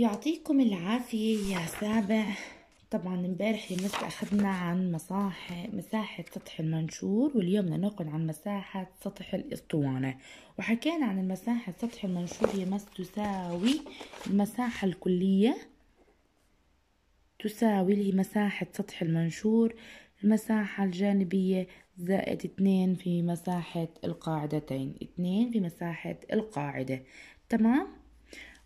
يعطيكم العافية يا سابع طبعا امبارح لمس اخذنا عن مساحة مساحة سطح المنشور واليوم بدنا ناخذ عن مساحة سطح الاسطوانة وحكينا عن المساحة سطح المنشور هي مس تساوي المساحة الكلية تساوي اللي مساحة سطح المنشور المساحة الجانبية زائد اتنين في مساحة القاعدتين اتنين في مساحة القاعدة تمام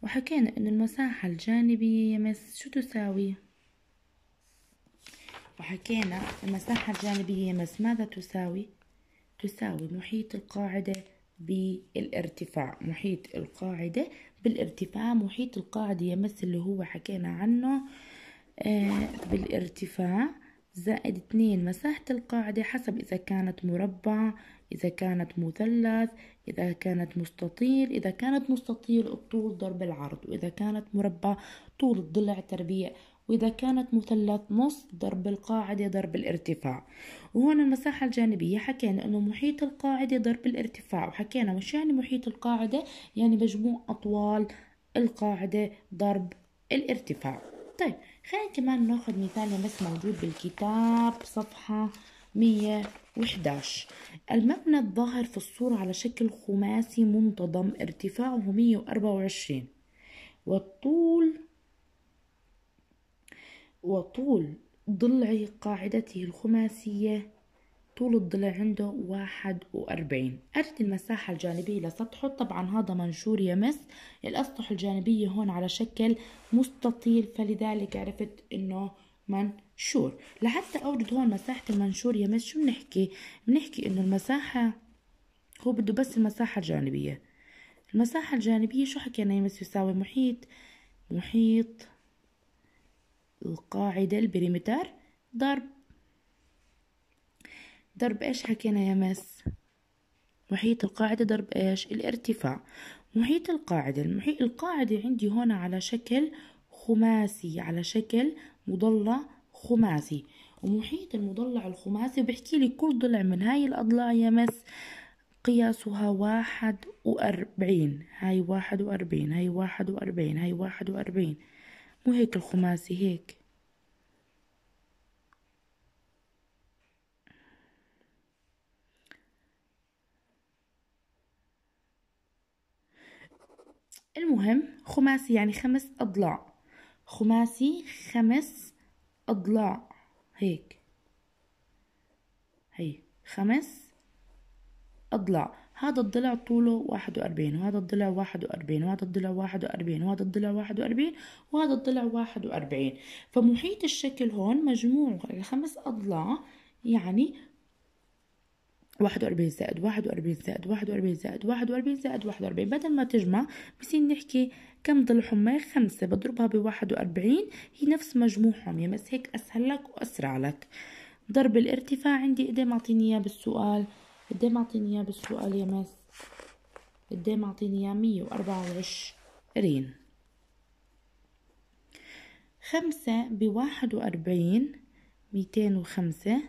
وحكينا أن المساحة الجانبية يا مس شو تساوي؟ وحكينا المساحة الجانبية يا مس ماذا تساوي؟ تساوي محيط القاعدة بالارتفاع محيط القاعدة بالارتفاع محيط القاعدة يمس اللي هو حكينا عنه آه، بالارتفاع زائد اثنين مساحة القاعدة حسب إذا كانت مربع إذا كانت مثلث إذا كانت مستطيل إذا كانت مستطيل الطول ضرب العرض وإذا كانت مربع طول الضلع تربيع وإذا كانت مثلث نص ضرب القاعدة ضرب الارتفاع وهون المساحة الجانبية حكينا أنه محيط القاعدة ضرب الارتفاع وحكينا مش يعني محيط القاعدة يعني مجموع أطوال القاعدة ضرب الارتفاع طيب خلينا كمان ناخد مثال بس موجود بالكتاب صفحة 111 المبنى الظاهر في الصورة على شكل خماسي منتظم ارتفاعه 124 والطول وطول ضلع قاعدته الخماسية طول الضلع عنده واحد وأربعين قد المساحة الجانبية لسطحه طبعا هذا منشور يمس الأسطح الجانبية هون على شكل مستطيل فلذلك عرفت إنه منشور لحتى أوجد هون مساحة المنشور يمس شو بنحكي بنحكي إنه المساحة هو بده بس المساحة الجانبية المساحة الجانبية شو حكينا يمس يساوي محيط محيط القاعدة البريمتر ضرب ضرب ايش حكينا يا مس محيط القاعدة ضرب ايش الارتفاع محيط القاعدة المحيط القاعدة عندي هنا على شكل خماسي على شكل مضلع خماسي ومحيط المضلع الخماسي بحكي لي كل ضلع من هاي الأضلاع يا مس قياسها واحد وأربعين هاي واحد وأربعين هاي واحد وأربعين هاي واحد وأربعين مو هيك الخماسي هيك المهم خماسي يعني خمس أضلاع خماسي خمس أضلاع هيك هي خمس أضلاع هذا الضلع طوله واحد وأربعين وهذا الضلع واحد وأربعين وهذا الضلع واحد وأربعين وهذا الضلع واحد وأربعين وهذا الضلع واحد وأربعين فمحيط الشكل هون مجموع الخمس أضلاع يعني واحد وأربعين زائد واحد وأربعين زائد واحد وأربعين زائد واحد وأربعين زائد واحد وأربعين بدل ما تجمع بصير نحكي كم ضل حمى خمسة بضربها بواحد وأربعين هي نفس مجموعهم يا مس هيك أسهل لك وأسرع لك ضرب الارتفاع عندي قد إيه معطيني إياه بالسؤال قد إيه معطيني إياه بالسؤال يا مس قد إيه معطيني إياه مية وأربعة وعشرين خمسة بواحد وأربعين ميتين وخمسة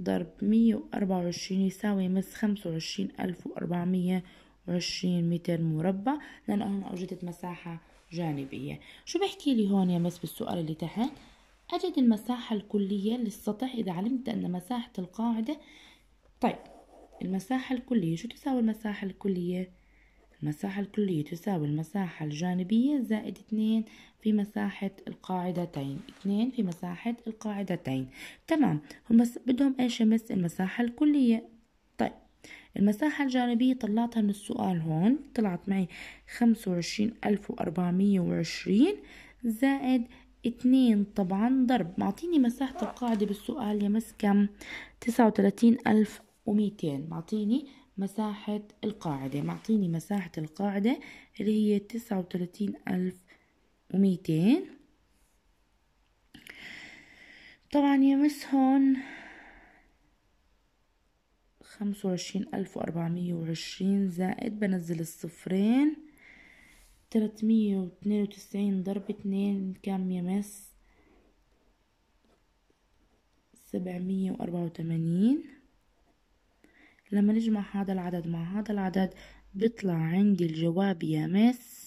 ضرب مية وأربعة وعشرين يساوي مس خمسة وعشرين ألف وأربعمية وعشرين متر مربع لانه هون أوجدت مساحة جانبية شو بحكي لي هون يا مس بالسؤال اللي تحت أجد المساحة الكلية للسطح إذا علمت أن مساحة القاعدة طيب المساحة الكلية شو تساوي المساحة الكلية المساحة الكلية تساوي المساحة الجانبية زائد اتنين في مساحة القاعدتين اتنين في مساحة القاعدتين تمام هم بدهم ايش يمس المساحة الكلية طيب المساحة الجانبية طلعتها من السؤال هون طلعت معي خمسة وعشرين ألف وأربعمية وعشرين زائد اتنين طبعا ضرب معطيني مساحة القاعدة بالسؤال يمس كم تسعة وتلاتين ألف وميتين معطيني مساحة القاعدة معطيني مساحة القاعدة اللي هي تسعة وتلاتين ألف وميتين طبعا يمس هون خمسة وعشرين ألف وأربعمية وعشرين زائد بنزل الصفرين تلاتمية واتنين وتسعين ضرب اتنين كم يمس سبعمية وأربعة وتمانين لما نجمع هذا العدد مع هذا العدد بيطلع عندي الجواب يا مس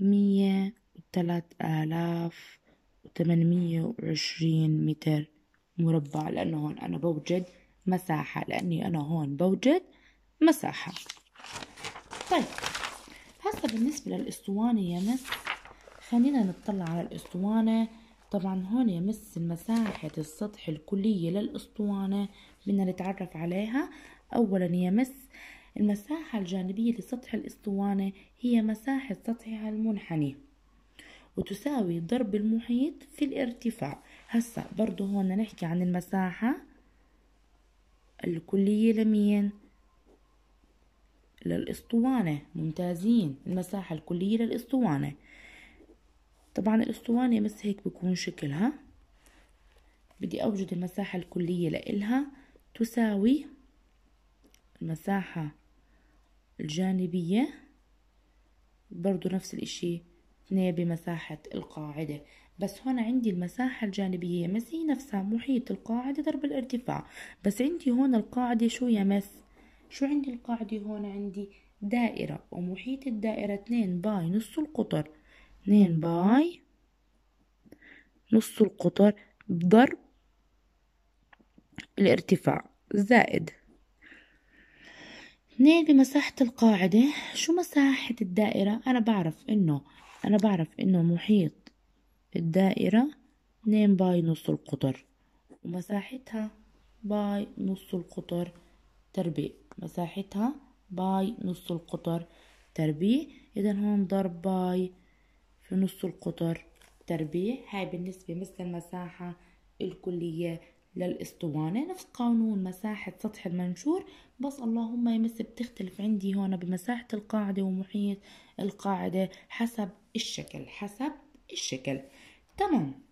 مية وتلات آلاف وثمانمية وعشرين متر مربع لأنه هون أنا بوجد مساحة لأني أنا هون بوجد مساحة طيب هسا بالنسبة للأسطوانة يا مس خلينا نطلع على الأسطوانة طبعا هون يا مس مساحة السطح الكلية للأسطوانة بدنا نتعرف عليها أولا يمس المساحة الجانبية لسطح الأسطوانة هي مساحة سطحها المنحني وتساوي ضرب المحيط في الارتفاع هسا برضو هون نحكي عن المساحة الكلية لمين للأسطوانة ممتازين المساحة الكلية للأسطوانة طبعا الأسطوانة مس هيك بكون شكلها بدي أوجد المساحة الكلية لإلها تساوي المساحة الجانبية برضو نفس الاشي اثنين بمساحة القاعدة بس هون عندي المساحة الجانبية مس هي نفسها محيط القاعدة ضرب الارتفاع بس عندي هون القاعدة شو يا مس شو عندي القاعدة هون عندي دائرة ومحيط الدائرة اتنين باي نص القطر اتنين باي نص القطر ضرب الارتفاع زائد اثنين بمساحة القاعدة شو مساحة الدائرة أنا بعرف إنه أنا بعرف إنه محيط الدائرة اتنين باي نص القطر ومساحتها باي نص القطر تربيع مساحتها باي نص القطر تربيع إذا هون ضرب باي في نص القطر تربيع هاي بالنسبة مثل المساحة الكلية للاسطوانة نفس قانون مساحة سطح المنشور بس اللهم يمس بتختلف عندي هون بمساحة القاعدة ومحيط القاعدة حسب الشكل حسب الشكل تمام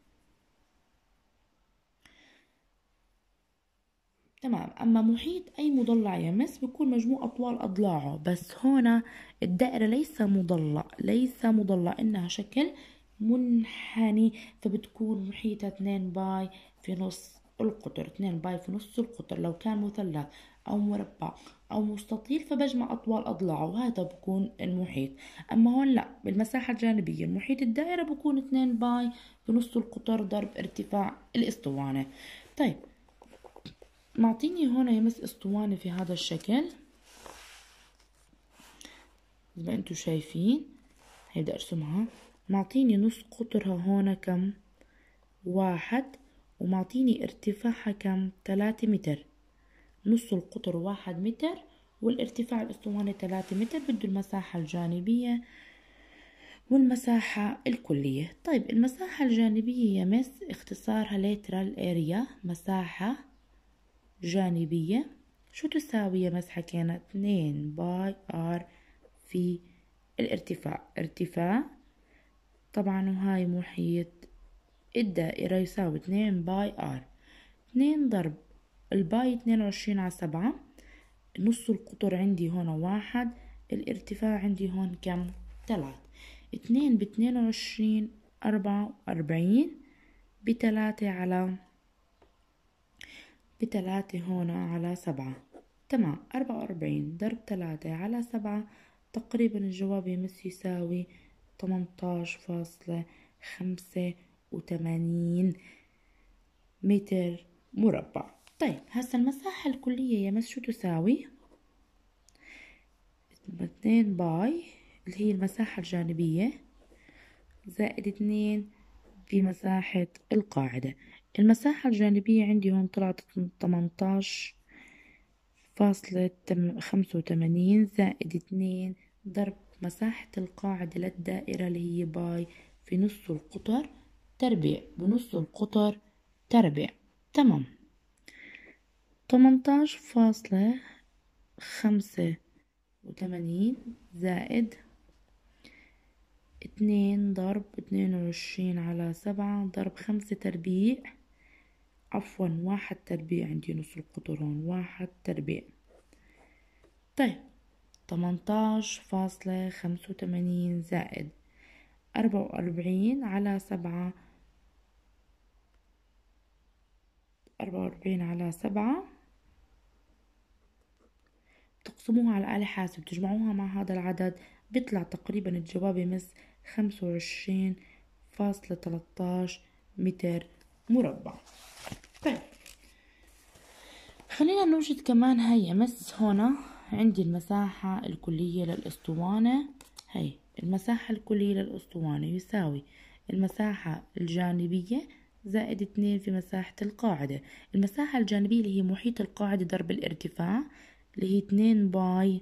تمام اما محيط اي مضلع يمس بيكون مجموع اطوال اضلاعه بس هون الدائره ليس مضلع ليس مضلع انها شكل منحني فبتكون محيطها 2 باي في نص القطر 2 باي في نص القطر لو كان مثلث أو مربع أو مستطيل فبجمع أطوال أضلاعه وهذا بكون المحيط أما هون لا بالمساحة الجانبية المحيط الدائرة بكون 2 باي في نص القطر ضرب ارتفاع الإسطوانة طيب معطيني هون يمس اسطوانة في هذا الشكل زي ما انتو شايفين هيدا ارسمها معطيني نص قطرها هون كم واحد ومعطيني ارتفاعها كم تلاتة متر نص القطر واحد متر والارتفاع الاسطواني تلاتة متر بده المساحة الجانبية والمساحة الكلية طيب المساحة الجانبية يا مس اختصارها lateral area مساحة جانبية شو تساوي يا مس حكينا 2 باي ار في الارتفاع ارتفاع طبعا وهاي محيط الدائرة يساوي اتنين باي ار اتنين ضرب الباي اتنين وعشرين على سبعة نص القطر عندي هون واحد الارتفاع عندي هون كم تلات اتنين باتنين وعشرين أربعة وأربعين بتلاتة على بتلاتة هون على سبعة تمام أربعة وأربعين ضرب تلاتة على سبعة تقريبا الجواب يمس يساوي تمنتاش فاصلة خمسة وثمانين متر مربع طيب هسا المساحة الكلية يا مس شو تساوي اتنين باي اللي هي المساحة الجانبية زائد اتنين مساحة القاعدة المساحة الجانبية عندي هون طلعت تمنتاش فاصلة خمسة وتمانين زائد اتنين ضرب مساحة القاعدة للدائرة اللي هي باي في نص القطر تربيع بنص القطر تربيع تمام تمنتاش فاصلة خمسة وتمانين زائد اتنين ضرب اتنين وعشرين على سبعة ضرب خمسة تربيع عفوا واحد تربيع عندي نص القطر هون واحد تربيع طيب تمنتاش فاصلة خمسة وتمانين زائد أربعة وأربعين على سبعة أربعة وأربعين على سبعة بتقسموها على آلة حاسب تجمعوها مع هذا العدد بيطلع تقريبا الجواب يمس خمسة وعشرين فاصلة تلتاش متر مربع طيب خلينا نوجد كمان هي مس هنا عندي المساحة الكلية للأسطوانة هي المساحة الكلية للأسطوانة يساوي المساحة الجانبية زائد 2 في مساحة القاعدة المساحة الجانبية اللي هي محيط القاعدة ضرب الارتفاع اللي هي 2 باي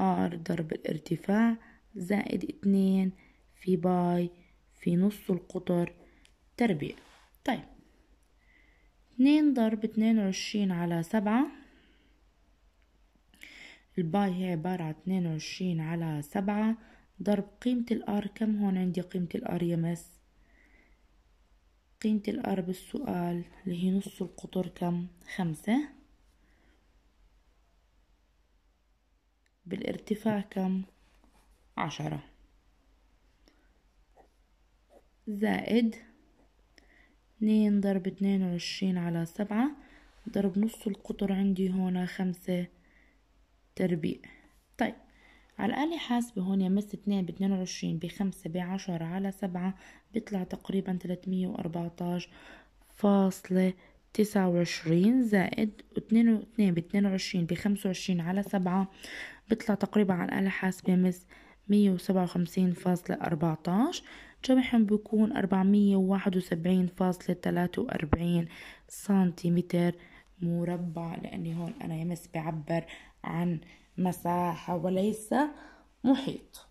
ار ضرب الارتفاع زائد 2 في باي في نص القطر تربيع طيب 2 ضرب 22 على 7 الباي هي عبارة عن 22 على 7 ضرب قيمة الار كم هون عندي قيمة الار يمس قيمة الار بالسؤال اللي هي نص القطر كم خمسة بالارتفاع كم عشرة زائد اتنين ضرب اتنين وعشرين على سبعة ضرب نص القطر عندي هنا خمسة تربيع طيب على الآلة حاسبة هون يمس اتنين باتنين وعشرين بخمسة بعشرة على سبعة بيطلع تقريبا تلاتمية وأربعتاش فاصلة تسعة وعشرين زائد اتنين واتنين باتنين وعشرين بخمسة وعشرين على سبعة بيطلع تقريبا على الآلة حاسبة يمس مية وسبعة وخمسين فاصلة أربعتاش جمعهم بيكون أربعمية وواحد وسبعين فاصلة تلاتة وأربعين سنتيمتر مربع لأني هون أنا يمس بعبر عن مساحة وليس محيط